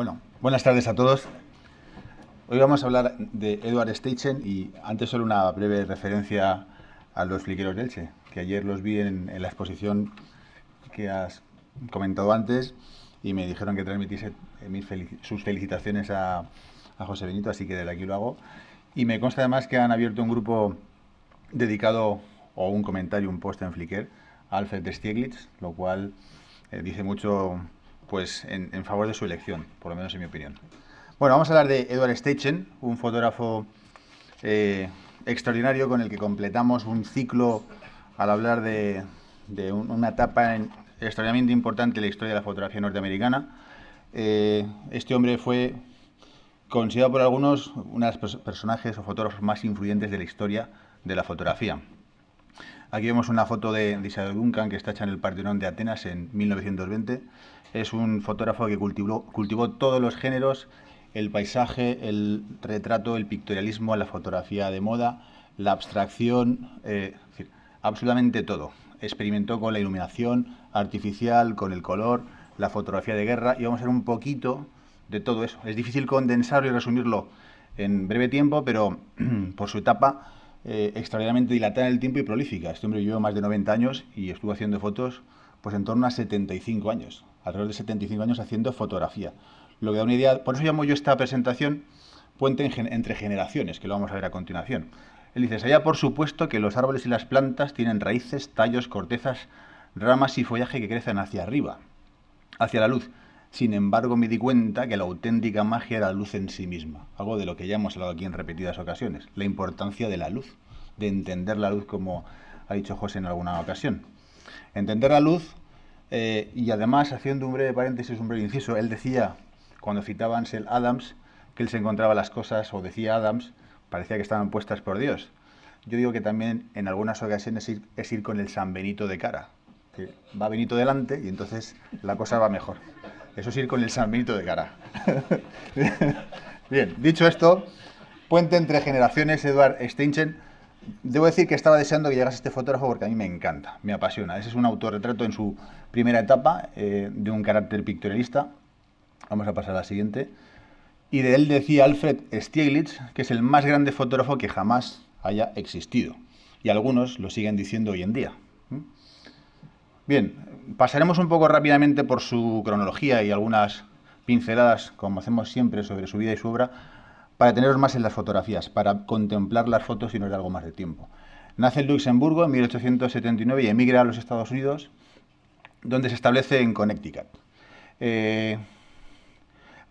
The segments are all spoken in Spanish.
Bueno, buenas tardes a todos. Hoy vamos a hablar de Eduard Steichen y antes solo una breve referencia a los fliqueros de Elche, que ayer los vi en, la exposición que has comentado antes y me dijeron que transmitiese eh, mis sus felicitaciones a, José Benito, así que de aquí lo hago. Y me consta además que han abierto un grupo dedicado o un comentario, un post en Flickr, a Alfred Stieglitz, lo cual eh, dice mucho pues en, favor de su elección, por lo menos en mi opinión. Bueno, vamos a hablar de Edward Steichen, un fotógrafo eh, extraordinario con el que completamos un ciclo al hablar de, una etapa extraordinariamente importante en la historia de la fotografía norteamericana. Eh, este hombre fue considerado por algunos uno de los personajes o fotógrafos más influyentes de la historia de la fotografía. Aquí vemos una foto de, de Duncan que está hecha en el Partenón de Atenas en 1920. Es un fotógrafo que cultivó, cultivó todos los géneros, el paisaje, el retrato, el pictorialismo, la fotografía de moda, la abstracción, eh, absolutamente todo. Experimentó con la iluminación artificial, con el color, la fotografía de guerra y vamos a ver un poquito de todo eso. Es difícil condensarlo y resumirlo en breve tiempo, pero por su etapa eh, extraordinariamente dilatada en el tiempo y prolífica. Este hombre lleva más de 90 años y estuvo haciendo fotos pues en torno a 75 años, alrededor de 75 años haciendo fotografía. Lo que da una idea, por eso llamo yo esta presentación Puente entre generaciones, que lo vamos a ver a continuación. Él dice, allá por supuesto que los árboles y las plantas tienen raíces, tallos, cortezas, ramas y follaje que crecen hacia arriba, hacia la luz, sin embargo, me di cuenta que la auténtica magia era la luz en sí misma, algo de lo que ya hemos hablado aquí en repetidas ocasiones, la importancia de la luz, de entender la luz como ha dicho José en alguna ocasión. Entender la luz, eh, y además, haciendo un breve paréntesis, un breve inciso, él decía, cuando citaba Ansel Adams, que él se encontraba las cosas, o decía Adams, parecía que estaban puestas por Dios. Yo digo que también en algunas ocasiones es ir, es ir con el San Benito de cara. va Benito delante y entonces la cosa va mejor. Eso es ir con el San Benito de cara. Bien, dicho esto, puente entre generaciones, Eduard Steinchen. Debo decir que estaba deseando que llegase este fotógrafo porque a mí me encanta, me apasiona. Ese es un autorretrato en su primera etapa eh, de un carácter pictorialista. Vamos a pasar a la siguiente. Y de él decía Alfred Stieglitz que es el más grande fotógrafo que jamás haya existido. Y algunos lo siguen diciendo hoy en día. Bien, pasaremos un poco rápidamente por su cronología y algunas pinceladas, como hacemos siempre, sobre su vida y su obra, para teneros más en las fotografías, para contemplar las fotos y no dar algo más de tiempo. Nace en Luxemburgo en 1879 y emigra a los Estados Unidos, donde se establece en Connecticut. Eh,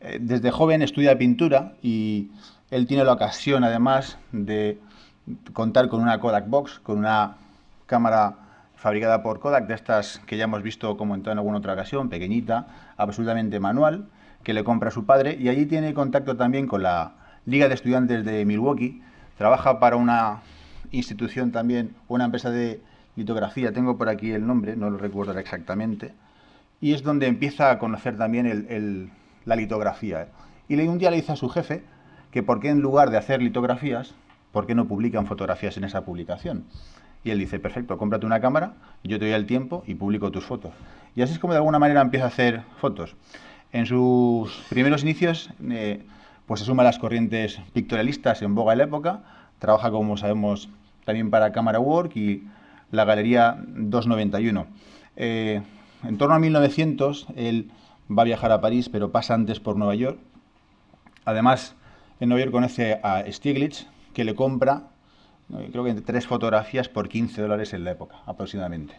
eh, desde joven estudia pintura y él tiene la ocasión, además, de contar con una Kodak Box, con una cámara fabricada por Kodak, de estas que ya hemos visto como en alguna otra ocasión, pequeñita, absolutamente manual, que le compra a su padre y allí tiene contacto también con la Liga de Estudiantes de Milwaukee, trabaja para una institución también, una empresa de litografía, tengo por aquí el nombre, no lo recuerdo exactamente, y es donde empieza a conocer también la litografía. Y un día le dice a su jefe que por qué en lugar de hacer litografías, por qué no publican fotografías en esa publicación y él dice, perfecto, cómprate una cámara, yo te doy el tiempo y publico tus fotos. Y así es como de alguna manera empieza a hacer fotos. En sus primeros inicios, eh, pues se suma a las corrientes pictorialistas en boga de la época, trabaja, como sabemos, también para Camera Work y la Galería 291. Eh, en torno a 1900, él va a viajar a París, pero pasa antes por Nueva York. Además, en Nueva York conoce a Stiglitz, que le compra creo que tres fotografías por 15 dólares en la época, aproximadamente.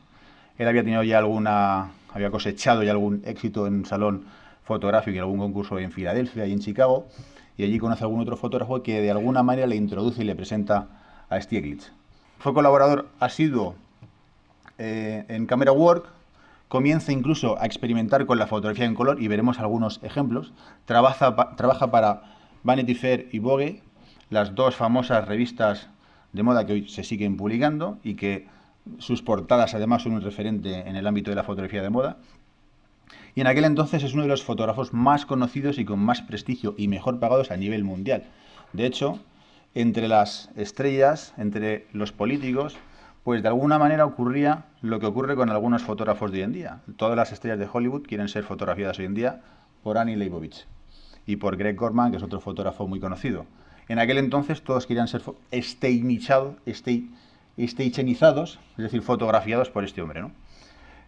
Él había tenido ya alguna, había cosechado ya algún éxito en un salón fotográfico y algún concurso en Filadelfia y en Chicago, y allí conoce a algún otro fotógrafo que de alguna manera le introduce y le presenta a Stieglitz. Fue colaborador asiduo eh, en Camera Work, comienza incluso a experimentar con la fotografía en color y veremos algunos ejemplos. Trabaja, trabaja para Vanity Fair y Vogue, las dos famosas revistas de moda que hoy se siguen publicando y que sus portadas además son un referente en el ámbito de la fotografía de moda. Y en aquel entonces es uno de los fotógrafos más conocidos y con más prestigio y mejor pagados a nivel mundial. De hecho, entre las estrellas, entre los políticos, pues de alguna manera ocurría lo que ocurre con algunos fotógrafos de hoy en día. Todas las estrellas de Hollywood quieren ser fotografiadas hoy en día por Annie Leibovitz y por Greg Gorman, que es otro fotógrafo muy conocido. En aquel entonces todos querían ser steichenizados, es decir, fotografiados por este hombre.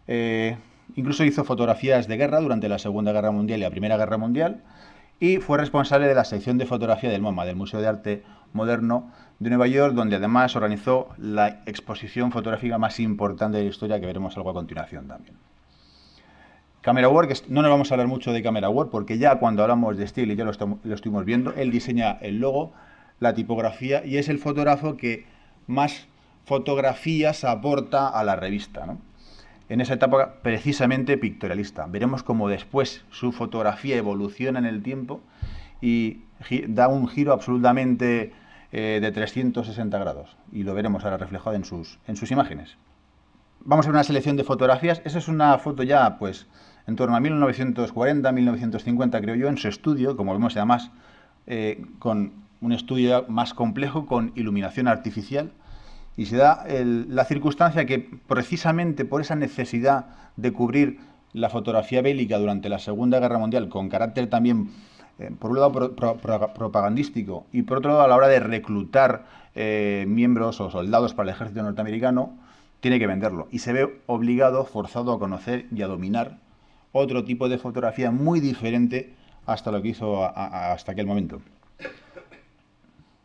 Eh, incluso hizo fotografías de guerra durante la Segunda Guerra Mundial y la Primera Guerra Mundial y fue responsable de la sección de fotografía del MoMA, del Museo de Arte Moderno de Nueva York, donde además organizó la exposición fotográfica más importante de la historia que veremos algo a continuación también. Camera Work, no nos vamos a hablar mucho de Camera Work porque ya cuando hablamos de estilo, ya lo, estuvimos viendo, él diseña el logo, la tipografía y es el fotógrafo que más fotografías aporta a la revista. En esa etapa precisamente pictorialista. Veremos cómo después su fotografía evoluciona en el tiempo y da un giro absolutamente eh, de 360 grados. Y lo veremos ahora reflejado en sus, en sus imágenes. Vamos a ver una selección de fotografías. Esa es una foto ya, pues, en torno a 1940-1950, creo yo, en su estudio, como vemos además, eh, con un estudio más complejo con iluminación artificial. Y se da la circunstancia que precisamente por esa necesidad de cubrir la fotografía bélica durante la Segunda Guerra Mundial con carácter también, eh, por un lado, propagandístico y por otro lado, a la hora de reclutar eh, miembros o soldados para el ejército norteamericano, tiene que venderlo y se ve obligado, forzado a conocer y a dominar otro tipo de fotografía muy diferente hasta lo que hizo hasta aquel momento.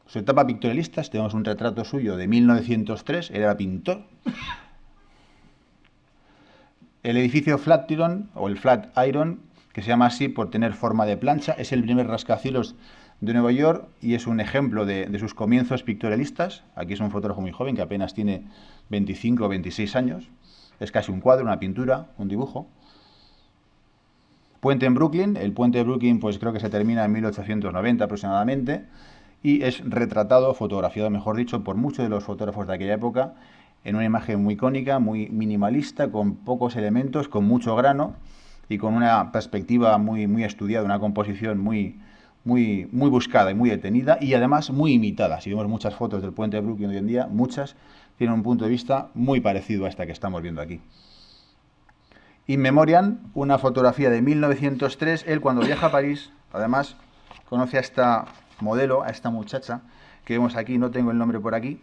Su etapa pictorialista, tenemos un retrato suyo de 1903, él era pintor. El edificio Flatiron, o el Flat Iron, que se llama así por tener forma de plancha, es el primer rascacielos de Nueva York y es un ejemplo de, de, sus comienzos pictorialistas. Aquí es un fotógrafo muy joven que apenas tiene 25 o 26 años. Es casi un cuadro, una pintura, un dibujo. Puente en Brooklyn, el puente de Brooklyn pues creo que se termina en 1890 aproximadamente y es retratado, fotografiado mejor dicho, por muchos de los fotógrafos de aquella época en una imagen muy icónica, muy minimalista, con pocos elementos, con mucho grano y con una perspectiva muy, muy estudiada, una composición muy, muy, muy buscada y muy detenida y además muy imitada. Si vemos muchas fotos del puente de Brooklyn hoy en día, muchas tienen un punto de vista muy parecido a esta que estamos viendo aquí. In Memoriam, una fotografía de 1903, él cuando viaja a París, además conoce a esta modelo, a esta muchacha que vemos aquí, no tengo el nombre por aquí,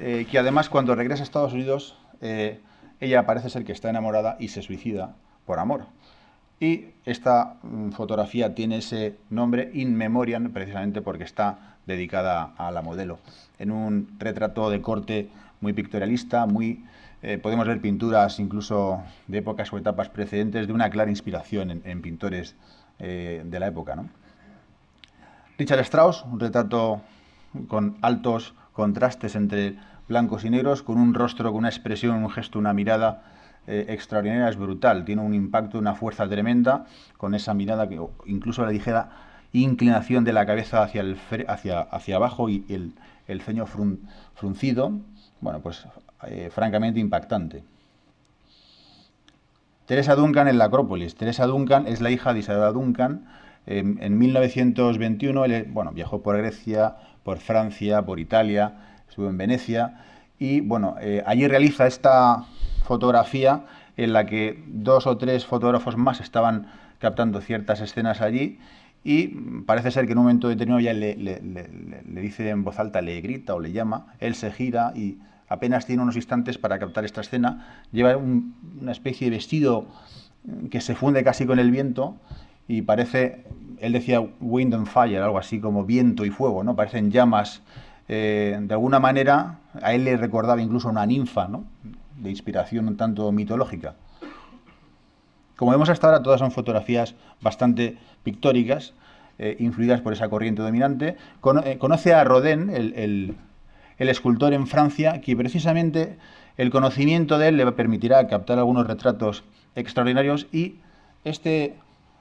eh, que además cuando regresa a Estados Unidos, eh, ella parece ser que está enamorada y se suicida por amor. Y esta mm, fotografía tiene ese nombre, In Memoriam, precisamente porque está dedicada a la modelo, en un retrato de corte muy pictorialista, muy eh, podemos ver pinturas incluso de épocas o etapas precedentes de una clara inspiración en, pintores eh, de la época. Richard Strauss, un retrato con altos contrastes entre blancos y negros, con un rostro, con una expresión, un gesto, una mirada eh, extraordinaria, es brutal, tiene un impacto, una fuerza tremenda, con esa mirada que incluso la ligera inclinación de la cabeza hacia, el, hacia, hacia abajo y el, ceño fruncido, bueno, pues eh, francamente impactante. Teresa Duncan en la Acrópolis. Teresa Duncan es la hija de Isadora Duncan. Em, en, 1921 bueno, viajó por Grecia, por Francia, por Italia, estuvo en Venecia y bueno, eh, allí realiza esta fotografía en la que dos o tres fotógrafos más estaban captando ciertas escenas allí y parece ser que en un momento determinado ya le dice en voz alta, le grita o le llama, él se gira y apenas tiene unos instantes para captar esta escena, lleva una especie de vestido mm, que se funde casi con el viento y parece, él decía wind and fire, algo así como viento y fuego, ¿no? Parecen llamas. Eh, de alguna manera, a él le recordaba incluso una ninfa, ¿no? De inspiración un tanto mitológica. Como vemos hasta ahora, todas son fotografías bastante pictóricas, eh, influidas por esa corriente dominante. Eh, conoce a Rodin, el el escultor en Francia, que precisamente el conocimiento de él le permitirá captar algunos retratos extraordinarios y este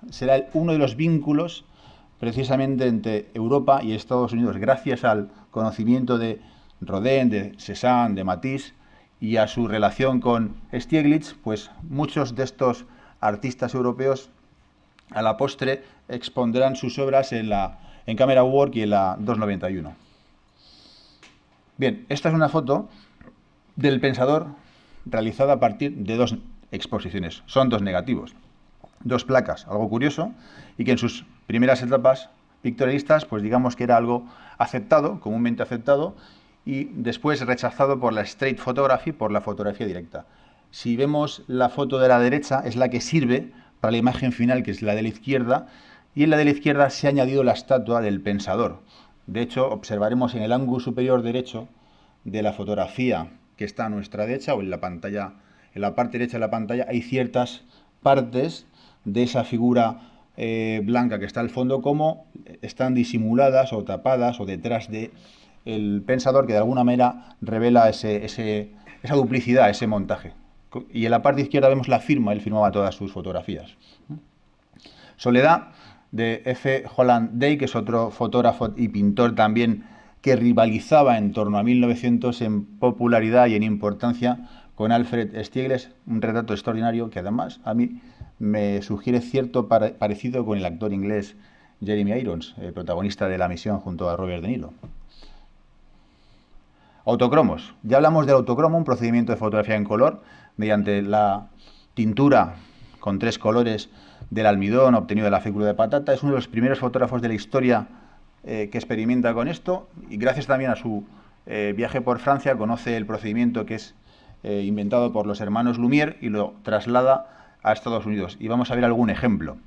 será uno de los vínculos precisamente entre Europa y Estados Unidos, gracias al conocimiento de Rodin, de Cézanne, de Matisse y a su relación con Stieglitz, pues muchos de estos artistas europeos a la postre expondrán sus obras en la en Camera Work y en la 291. Bien, esta es una foto del pensador realizada a partir de dos exposiciones. Son dos negativos, dos placas, algo curioso, y que en sus primeras etapas pictorialistas, pues digamos que era algo aceptado, comúnmente aceptado, y después rechazado por la straight photography, por la fotografía directa. Si vemos la foto de la derecha, es la que sirve para la imagen final, que es la de la izquierda, y en la de la izquierda se ha añadido la estatua del pensador. De hecho, observaremos en el ángulo superior derecho de la fotografía que está a nuestra derecha o en la pantalla, en la parte derecha de la pantalla, hay ciertas partes de esa figura eh, blanca que está al fondo, como están disimuladas o tapadas o detrás de el pensador que de alguna manera revela esa duplicidad, ese montaje. Y en la parte izquierda vemos la firma, él firmaba todas sus fotografías. Soledad de F. Holland Day, que es otro fotógrafo y pintor también que rivalizaba en torno a 1900 en popularidad y en importancia con Alfred Stieglitz, un retrato extraordinario que además a mí me sugiere cierto parecido con el actor inglés Jeremy Irons, el protagonista de La Misión junto a Robert De Niro. Autocromos. Ya hablamos del autocromo, un procedimiento de fotografía en color mediante la tintura con tres colores del almidón obtenido de la fécula de patata. Es uno de los primeros fotógrafos de la historia eh, que experimenta con esto y gracias también a su eh, viaje por Francia conoce el procedimiento que es eh, inventado por los hermanos Lumière y lo traslada a Estados Unidos. Y vamos a ver algún ejemplo.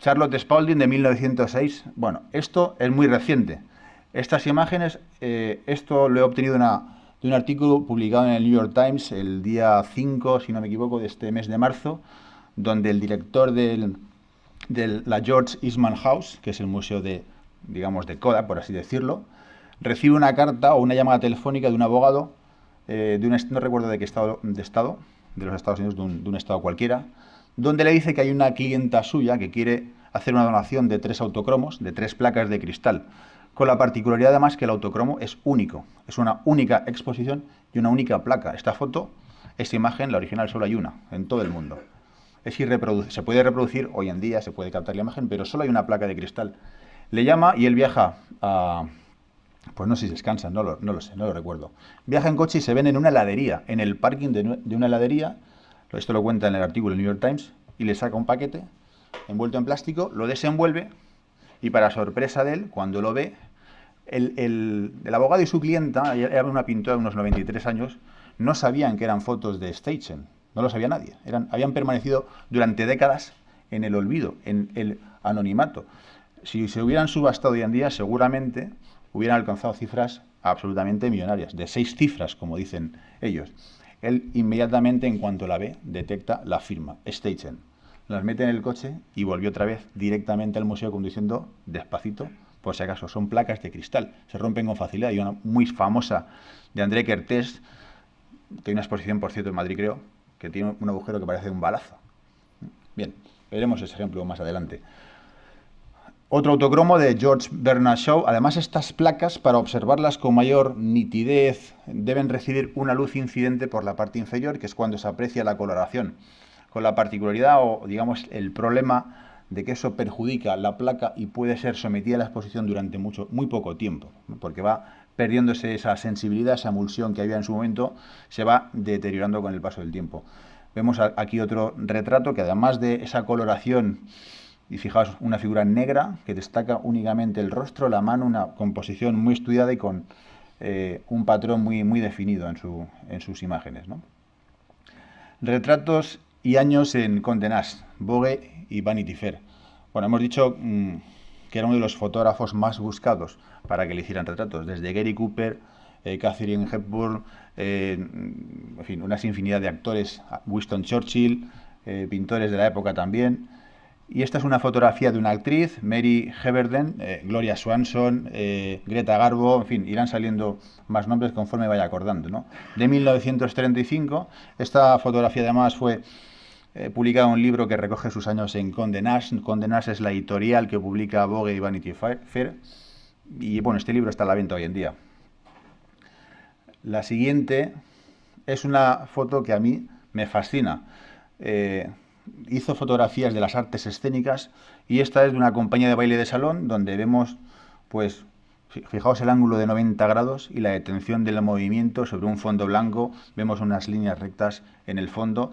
Charlotte Spaulding de 1906. Bueno, esto es muy reciente. Estas imágenes, esto lo he obtenido de un artículo publicado en el New York Times el día 5, si no me equivoco, de este mes de marzo, donde el director del, de la George Eastman House, que es el museo de, digamos, de Coda, por así decirlo, recibe una carta o una llamada telefónica de un abogado eh, de un, no recuerdo de qué estado, de los Estados Unidos, de un, de un estado cualquiera, donde le dice que hay una clienta suya que quiere hacer una donación de tres autocromos, de tres placas de cristal, con la particularidad además que el autocromo es único, es una única exposición y una única placa. Esta foto, esta imagen, la original solo hay una en todo el mundo es irreproducible. Se puede reproducir hoy en día, se puede captar la imagen, pero solo hay una placa de cristal. Le llama y él viaja a... Pues no sé si descansa no lo, no lo sé, no lo recuerdo. Viaja en coche y se ven en una heladería, en el parking de, una heladería. Esto lo cuenta en el artículo del New York Times. Y le saca un paquete envuelto en plástico, lo desenvuelve y para sorpresa de él, cuando lo ve, el, abogado y su clienta, era una pintora de unos 93 años, no sabían que eran fotos de Steichen, no lo sabía nadie. habían permanecido durante décadas en el olvido, en el anonimato. Si se hubieran subastado hoy en día, seguramente hubieran alcanzado cifras absolutamente millonarias, de seis cifras, como dicen ellos. Él inmediatamente, en cuanto la ve, detecta la firma, station Las mete en el coche y volvió otra vez directamente al museo conduciendo despacito, por si acaso. Son placas de cristal, se rompen con facilidad. Hay una muy famosa de André Kertész, que hay una exposición, por cierto, en Madrid, creo, tiene un agujero que parece un balazo. Bien, veremos ese ejemplo más adelante. Otro autocromo de George Bernard Shaw. Además, estas placas, para observarlas con mayor nitidez, deben recibir una luz incidente por la parte inferior, que es cuando se aprecia la coloración. Con la particularidad o, digamos, el problema de que eso perjudica la placa y puede ser sometida a la exposición durante mucho, muy poco tiempo, porque va perdiéndose esa sensibilidad, esa emulsión que había en su momento, se va deteriorando con el paso del tiempo. Vemos aquí otro retrato que además de esa coloración, y fijaos, una figura negra que destaca únicamente el rostro, la mano, una composición muy estudiada y con eh, un patrón muy, muy definido en, su, en sus imágenes. Retratos y años en condenas Vogue y Vanity Fair. Bueno, hemos dicho mm, era uno de los fotógrafos más buscados para que le hicieran retratos, desde Gary Cooper, eh, Catherine Hepburn, eh, en fin, unas infinidad de actores, Winston Churchill, eh, pintores de la época también. Y esta es una fotografía de una actriz, Mary Heberden, Gloria Swanson, Greta Garbo, en fin, irán saliendo más nombres conforme vaya acordando. De 1935, esta fotografía además fue publicado eh, publicado un libro que recoge sus años en Condenas. Nast. es la editorial que publica Vogue y Vanity Fair. Y bueno, este libro está a la venta hoy en día. La siguiente es una foto que a mí me fascina. Eh, hizo fotografías de las artes escénicas y esta es de una compañía de baile de salón donde vemos, pues, fijaos el ángulo de 90 grados y la detención del movimiento sobre un fondo blanco. Vemos unas líneas rectas en el fondo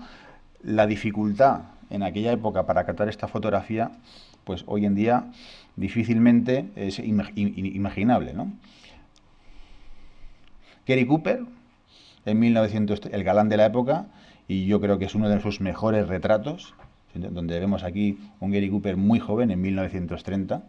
la dificultad en aquella época para captar esta fotografía, pues hoy en día difícilmente es imaginable. ¿no? Gary Cooper, en el galán de la época, y yo creo que es uno de sus mejores retratos, donde vemos aquí un Gary Cooper muy joven, en 1930